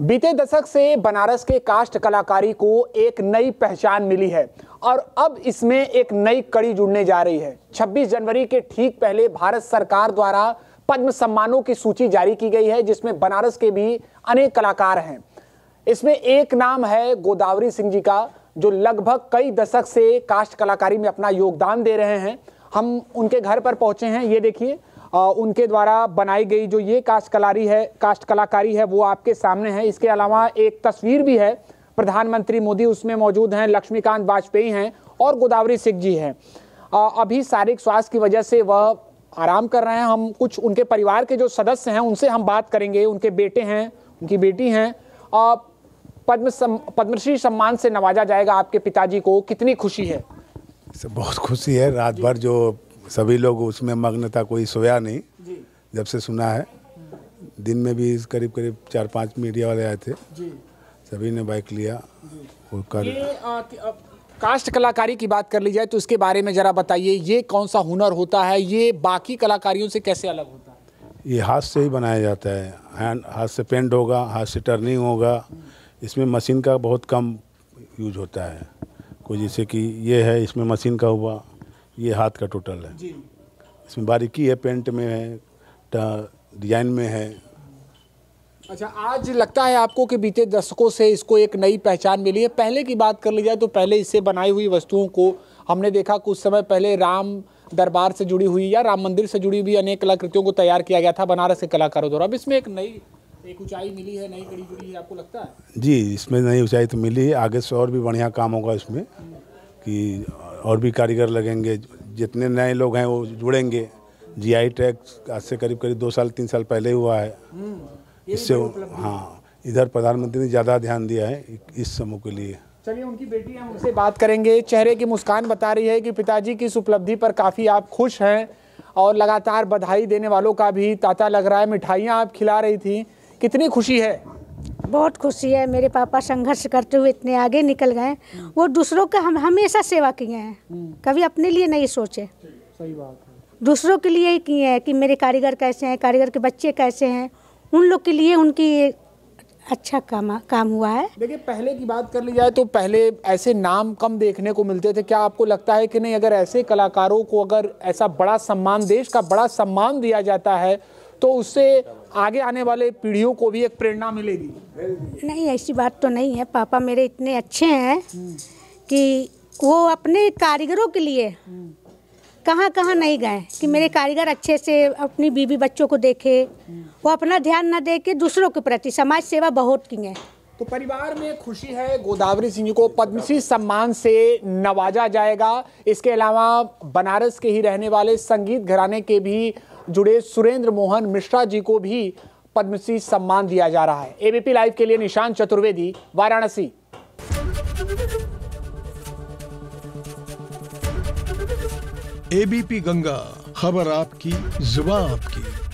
बीते दशक से बनारस के काष्ठ कलाकारी को एक नई पहचान मिली है और अब इसमें एक नई कड़ी जुड़ने जा रही है 26 जनवरी के ठीक पहले भारत सरकार द्वारा पद्म सम्मानों की सूची जारी की गई है जिसमें बनारस के भी अनेक कलाकार हैं इसमें एक नाम है गोदावरी सिंह जी का जो लगभग कई दशक से काष्ठ कलाकारी में अपना योगदान दे रहे हैं हम उनके घर पर पहुंचे हैं ये देखिए उनके द्वारा बनाई गई जो ये कास्ट कलारी है कास्ट कलाकारी है वो आपके सामने है इसके अलावा एक तस्वीर भी है प्रधानमंत्री मोदी उसमें मौजूद हैं लक्ष्मीकांत वाजपेयी हैं और गोदावरी सिंह जी हैं अभी शारीरिक स्वास्थ्य की वजह से वह आराम कर रहे हैं हम कुछ उनके परिवार के जो सदस्य हैं उनसे हम बात करेंगे उनके बेटे हैं उनकी बेटी हैं पद्म सम, पद्मश्री सम्मान से नवाजा जाएगा आपके पिताजी को कितनी खुशी है बहुत खुशी है रात भर जो सभी लोग उसमें मग्न था कोई सोया नहीं जब से सुना है दिन में भी करीब करीब चार पाँच मीडिया वाले आए थे सभी ने बाइक लिया और कर कास्ट कलाकारी की बात कर ली जाए तो उसके बारे में ज़रा बताइए ये कौन सा हुनर होता है ये बाकी कलाकारियों से कैसे अलग होता है ये हाथ से ही बनाया जाता है हाथ से पेंट होगा हाथ से टर्निंग होगा इसमें मशीन का बहुत कम यूज होता है कोई हाँ। जैसे कि ये है इसमें मशीन का हुआ ये हाथ का टोटल है जी। इसमें बारीकी है पेंट में है डिजाइन में है अच्छा आज लगता है आपको कि बीते दशकों से इसको एक नई पहचान मिली है पहले की बात कर ली जाए तो पहले इससे बनाई हुई वस्तुओं को हमने देखा कुछ समय पहले राम दरबार से जुड़ी हुई या राम मंदिर से जुड़ी हुई अनेक कलाकृतियों को तैयार किया गया था बनारस के कलाकारों द्वारा अब इसमें एक नई एक ऊंचाई मिली है नई कड़ी जुड़ी है आपको लगता है जी इसमें नई ऊंचाई तो मिली है आगे से और भी बढ़िया काम होगा इसमें कि और भी कारीगर लगेंगे जितने नए लोग हैं वो जुड़ेंगे जीआई टैग आज से करीब करीब दो साल तीन साल पहले हुआ है हम्म, इससे हाँ इधर प्रधानमंत्री ने ज़्यादा ध्यान दिया है इस समूह के लिए चलिए उनकी बेटी हम उनसे बात करेंगे चेहरे की मुस्कान बता रही है कि पिताजी की इस उपलब्धि पर काफ़ी आप खुश हैं और लगातार बधाई देने वालों का भी तांता लग रहा है मिठाइयाँ आप खिला रही थी कितनी खुशी है बहुत खुशी है मेरे पापा संघर्ष करते हुए इतने आगे निकल गए वो दूसरों का हम हमेशा सेवा किए हैं हम्म। कभी अपने लिए नहीं सोचे सही बात है दूसरों के लिए ही किए हैं कि मेरे कारीगर कैसे हैं कारीगर के बच्चे कैसे हैं उन लोग के लिए उनकी अच्छा काम काम हुआ है देखिए पहले की बात कर ली जाए तो पहले ऐसे नाम कम देखने को मिलते थे क्या आपको लगता है कि नहीं अगर ऐसे कलाकारों को अगर ऐसा बड़ा सम्मान देश का बड़ा सम्मान दिया जाता है तो उससे आगे आने वाले पीढ़ियों को भी एक प्रेरणा मिलेगी नहीं ऐसी बात तो नहीं है पापा मेरे इतने अच्छे हैं कि वो अपने कारीगरों के लिए कहाँ कहाँ नहीं गए कि मेरे कारीगर अच्छे से अपनी बीवी बच्चों को देखे वो अपना ध्यान न दे के दूसरों के प्रति समाज सेवा बहुत की है तो परिवार में खुशी है गोदावरी सिंह को पद्मश्री सम्मान से नवाजा जाएगा इसके अलावा बनारस के ही रहने वाले संगीत घराने के भी जुड़े सुरेंद्र मोहन मिश्रा जी को भी पद्मश्री सम्मान दिया जा रहा है एबीपी लाइव के लिए निशान चतुर्वेदी वाराणसी एबीपी गंगा खबर आपकी जुबा आपकी